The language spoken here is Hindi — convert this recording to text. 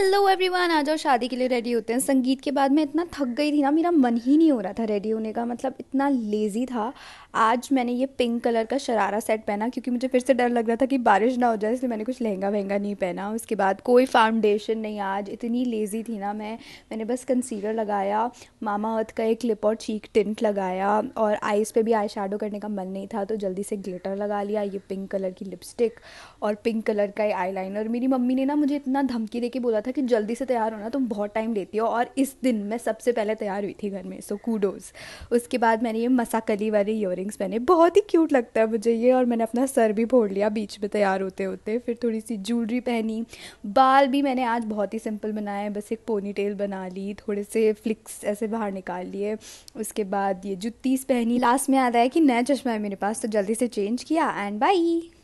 हेलो एवरीवन आज और शादी के लिए रेडी होते हैं संगीत के बाद मैं इतना थक गई थी ना मेरा मन ही नहीं हो रहा था रेडी होने का मतलब इतना लेज़ी था आज मैंने ये पिंक कलर का शरारा सेट पहना क्योंकि मुझे फिर से डर लग रहा था कि बारिश ना हो जाए इसलिए मैंने कुछ लहंगा वहंगा नहीं पहना उसके बाद कोई फाउंडेशन नहीं आज इतनी लेज़ी थी ना मैं मैंने बस कंसीलर लगाया मामा अर्थ का एक लिप और चीक टिंट लगाया और आइज़ पर भी आई शेडो करने का मन नहीं था तो जल्दी से ग्लिटर लगा लिया ये पिंक कलर की लिपस्टिक और पिंक कलर का आई मेरी मम्मी ने ना मुझे इतना धमकी दे के बोला था था कि जल्दी से तैयार होना तुम बहुत टाइम लेती हो और इस दिन मैं सबसे पहले तैयार हुई थी घर में सो कूडोज उसके बाद मैंने ये मसाकली वाले इयर पहने बहुत ही क्यूट लगता है मुझे ये और मैंने अपना सर भी फोड़ लिया बीच में तैयार होते होते फिर थोड़ी सी ज्वेलरी पहनी बाल भी मैंने आज बहुत ही सिंपल बनाए बस एक पोनी टेल बना ली थोड़े से फ्लिक्स ऐसे बाहर निकाल लिए उसके बाद ये जुत्तीस पहनी लास्ट में आता है कि नया चश्मा है मेरे पास तो जल्दी से चेंज किया एंड बाई